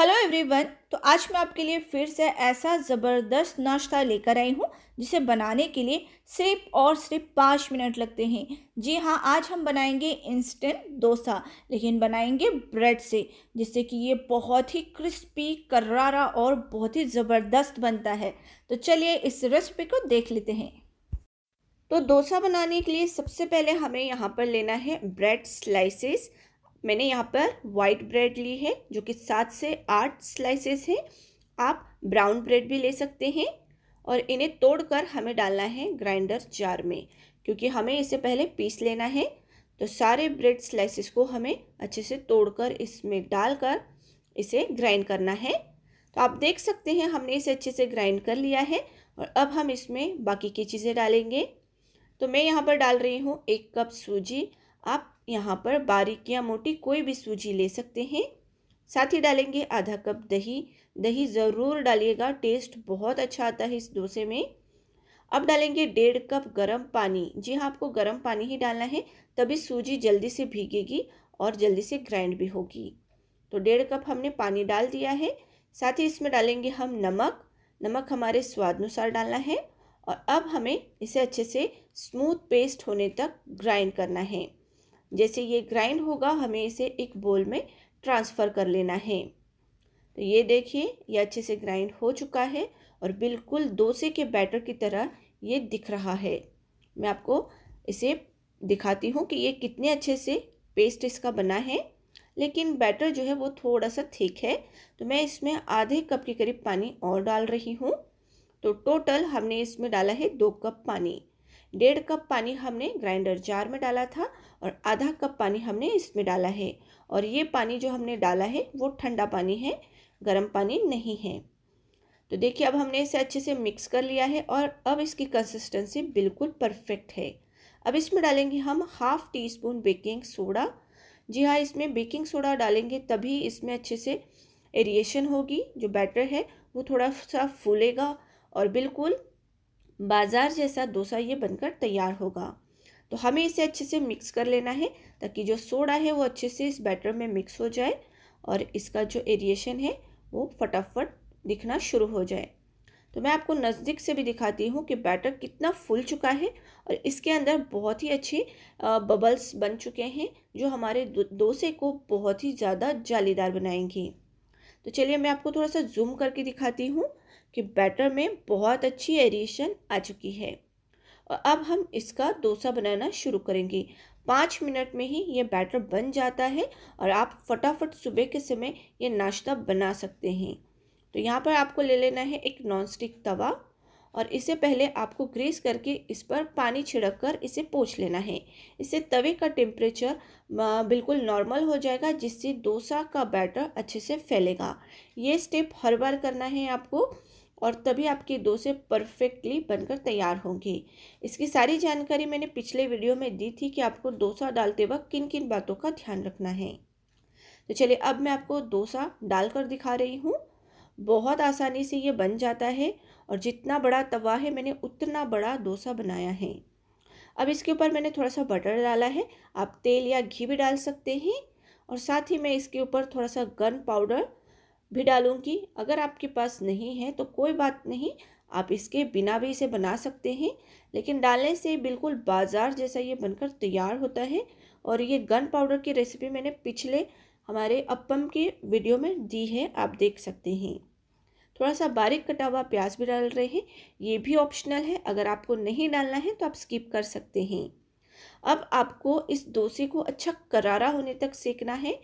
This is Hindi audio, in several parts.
हेलो एवरीवन तो आज मैं आपके लिए फिर से ऐसा ज़बरदस्त नाश्ता लेकर आई हूँ जिसे बनाने के लिए सिर्फ और सिर्फ पाँच मिनट लगते हैं जी हाँ आज हम बनाएंगे इंस्टेंट डोसा लेकिन बनाएंगे ब्रेड से जिससे कि ये बहुत ही क्रिस्पी करारा और बहुत ही ज़बरदस्त बनता है तो चलिए इस रेसिपी को देख लेते हैं तो डोसा बनाने के लिए सबसे पहले हमें यहाँ पर लेना है ब्रेड स्लाइसिस मैंने यहाँ पर वाइट ब्रेड ली है जो कि सात से आठ स्लाइसेस हैं आप ब्राउन ब्रेड भी ले सकते हैं और इन्हें तोड़कर हमें डालना है ग्राइंडर जार में क्योंकि हमें इसे पहले पीस लेना है तो सारे ब्रेड स्लाइसेस को हमें अच्छे से तोड़कर इसमें डालकर इसे ग्राइंड करना है तो आप देख सकते हैं हमने इसे अच्छे से ग्राइंड कर लिया है और अब हम इसमें बाकी की चीज़ें डालेंगे तो मैं यहाँ पर डाल रही हूँ एक कप सूजी आप यहाँ पर बारीक या मोटी कोई भी सूजी ले सकते हैं साथ ही डालेंगे आधा कप दही दही ज़रूर डालिएगा टेस्ट बहुत अच्छा आता है इस डोसे में अब डालेंगे डेढ़ कप गरम पानी जी हाँ आपको गरम पानी ही डालना है तभी सूजी जल्दी से भीगेगी और जल्दी से ग्राइंड भी होगी तो डेढ़ कप हमने पानी डाल दिया है साथ ही इसमें डालेंगे हम नमक नमक हमारे स्वाद अनुसार डालना है और अब हमें इसे अच्छे से स्मूथ पेस्ट होने तक ग्राइंड करना है जैसे ये ग्राइंड होगा हमें इसे एक बोल में ट्रांसफ़र कर लेना है तो ये देखिए ये अच्छे से ग्राइंड हो चुका है और बिल्कुल डोसे के बैटर की तरह ये दिख रहा है मैं आपको इसे दिखाती हूँ कि ये कितने अच्छे से पेस्ट इसका बना है लेकिन बैटर जो है वो थोड़ा सा थिक है तो मैं इसमें आधे कप के करीब पानी और डाल रही हूँ तो टोटल हमने इसमें डाला है दो कप पानी डेढ़ कप पानी हमने ग्राइंडर जार में डाला था और आधा कप पानी हमने इसमें डाला है और ये पानी जो हमने डाला है वो ठंडा पानी है गर्म पानी नहीं है तो देखिए अब हमने इसे अच्छे से मिक्स कर लिया है और अब इसकी कंसिस्टेंसी बिल्कुल परफेक्ट है अब इसमें डालेंगे हम half teaspoon baking soda जी हाँ इसमें बेकिंग सोडा डालेंगे तभी इसमें अच्छे से एरिएशन होगी जो बैटर है वो थोड़ा सा फूलेगा और बिल्कुल बाज़ार जैसा डोसा ये बनकर तैयार होगा तो हमें इसे अच्छे से मिक्स कर लेना है ताकि जो सोडा है वो अच्छे से इस बैटर में मिक्स हो जाए और इसका जो एरिएशन है वो फटाफट दिखना शुरू हो जाए तो मैं आपको नज़दीक से भी दिखाती हूँ कि बैटर कितना फुल चुका है और इसके अंदर बहुत ही अच्छे बबल्स बन चुके हैं जो हमारे डोसे को बहुत ही ज़्यादा जालीदार बनाएंगी तो चलिए मैं आपको थोड़ा सा जूम करके दिखाती हूँ कि बैटर में बहुत अच्छी एरिएशन आ चुकी है और अब हम इसका डोसा बनाना शुरू करेंगे पाँच मिनट में ही ये बैटर बन जाता है और आप फटाफट सुबह के समय ये नाश्ता बना सकते हैं तो यहाँ पर आपको ले लेना है एक नॉन स्टिक तवा और इसे पहले आपको ग्रीस करके इस पर पानी छिड़क कर इसे पोछ लेना है इससे तवे का टेम्परेचर बिल्कुल नॉर्मल हो जाएगा जिससे डोसा का बैटर अच्छे से फैलेगा ये स्टेप हर बार करना है आपको और तभी आपकी डोसे परफेक्टली बनकर तैयार होंगी इसकी सारी जानकारी मैंने पिछले वीडियो में दी थी कि आपको डोसा डालते वक्त किन किन बातों का ध्यान रखना है तो चलिए अब मैं आपको डोसा डालकर दिखा रही हूँ बहुत आसानी से ये बन जाता है और जितना बड़ा तवा है मैंने उतना बड़ा डोसा बनाया है अब इसके ऊपर मैंने थोड़ा सा बटर डाला है आप तेल या घी भी डाल सकते हैं और साथ ही मैं इसके ऊपर थोड़ा सा गन पाउडर भी डालूँगी अगर आपके पास नहीं है तो कोई बात नहीं आप इसके बिना भी इसे बना सकते हैं लेकिन डालने से बिल्कुल बाज़ार जैसा ये बनकर तैयार होता है और ये गन पाउडर की रेसिपी मैंने पिछले हमारे अपम के वीडियो में दी है आप देख सकते हैं थोड़ा सा बारीक कटा हुआ प्याज भी डाल रहे हैं ये भी ऑप्शनल है अगर आपको नहीं डालना है तो आप स्किप कर सकते हैं अब आपको इस डोसे को अच्छा करारा होने तक सेकना है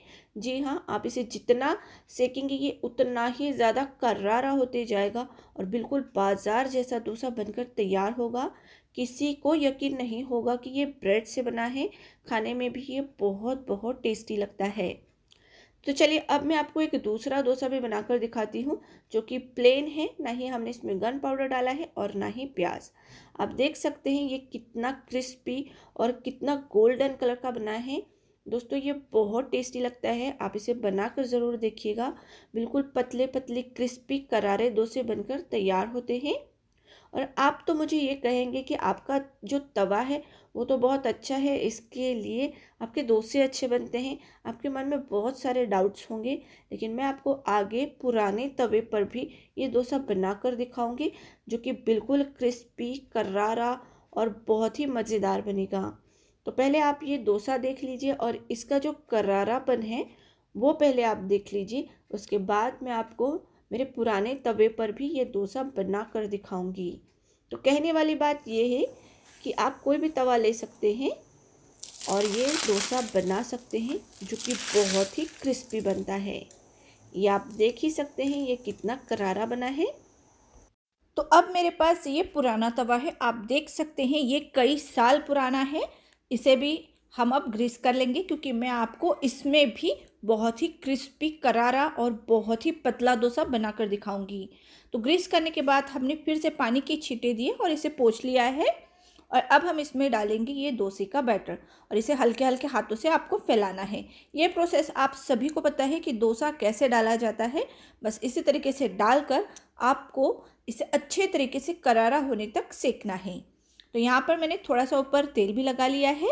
जी हाँ आप इसे जितना सेकेंगे ये उतना ही ज़्यादा करारा होते जाएगा और बिल्कुल बाजार जैसा डोसा बनकर तैयार होगा किसी को यकीन नहीं होगा कि ये ब्रेड से बना है खाने में भी ये बहुत बहुत टेस्टी लगता है तो चलिए अब मैं आपको एक दूसरा डोसा भी बनाकर दिखाती हूँ जो कि प्लेन है ना ही हमने इसमें गन पाउडर डाला है और ना ही प्याज आप देख सकते हैं ये कितना क्रिस्पी और कितना गोल्डन कलर का बना है दोस्तों ये बहुत टेस्टी लगता है आप इसे बनाकर ज़रूर देखिएगा बिल्कुल पतले पतले क्रिस्पी करारे डोसे बनकर तैयार होते हैं और आप तो मुझे ये कहेंगे कि आपका जो तवा है वो तो बहुत अच्छा है इसके लिए आपके दोसे अच्छे बनते हैं आपके मन में बहुत सारे डाउट्स होंगे लेकिन मैं आपको आगे पुराने तवे पर भी ये डोसा बना कर दिखाऊँगी जो कि बिल्कुल क्रिस्पी करारा और बहुत ही मज़ेदार बनेगा तो पहले आप ये डोसा देख लीजिए और इसका जो करारापन है वो पहले आप देख लीजिए उसके बाद मैं आपको मेरे पुराने तवे पर भी ये डोसा बना कर दिखाऊंगी तो कहने वाली बात यह है कि आप कोई भी तवा ले सकते हैं और ये डोसा बना सकते हैं जो कि बहुत ही क्रिस्पी बनता है ये आप देख ही सकते हैं ये कितना करारा बना है तो अब मेरे पास ये पुराना तवा है आप देख सकते हैं ये कई साल पुराना है इसे भी हम अब ग्रीस कर लेंगे क्योंकि मैं आपको इसमें भी बहुत ही क्रिस्पी करारा और बहुत ही पतला डोसा बनाकर दिखाऊंगी तो ग्रीस करने के बाद हमने फिर से पानी के छींटे दिए और इसे पोछ लिया है और अब हम इसमें डालेंगे ये डोसे का बैटर और इसे हल्के हल्के हाथों से आपको फैलाना है ये प्रोसेस आप सभी को पता है कि डोसा कैसे डाला जाता है बस इसी तरीके से डालकर आपको इसे अच्छे तरीके से करारा होने तक सेकना है तो यहाँ पर मैंने थोड़ा सा ऊपर तेल भी लगा लिया है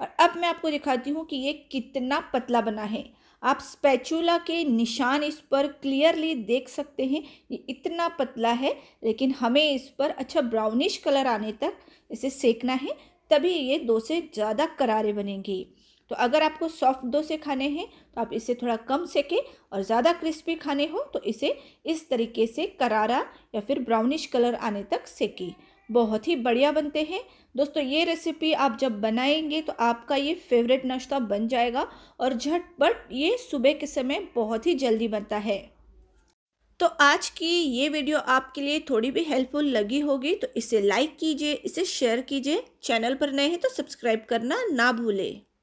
और अब मैं आपको दिखाती हूँ कि ये कितना पतला बना है आप स्पैचुला के निशान इस पर क्लियरली देख सकते हैं ये इतना पतला है लेकिन हमें इस पर अच्छा ब्राउनिश कलर आने तक इसे सेकना है तभी ये दो से ज़्यादा करारे बनेंगे तो अगर आपको सॉफ्ट दो से खाने हैं तो आप इसे थोड़ा कम सेकें और ज़्यादा क्रिस्पी खाने हो तो इसे इस तरीके से करारा या फिर ब्राउनिश कलर आने तक सेकें बहुत ही बढ़िया बनते हैं दोस्तों ये रेसिपी आप जब बनाएंगे तो आपका ये फेवरेट नाश्ता बन जाएगा और झटपट ये सुबह के समय बहुत ही जल्दी बनता है तो आज की ये वीडियो आपके लिए थोड़ी भी हेल्पफुल लगी होगी तो इसे लाइक कीजिए इसे शेयर कीजिए चैनल पर नए हैं तो सब्सक्राइब करना ना भूलें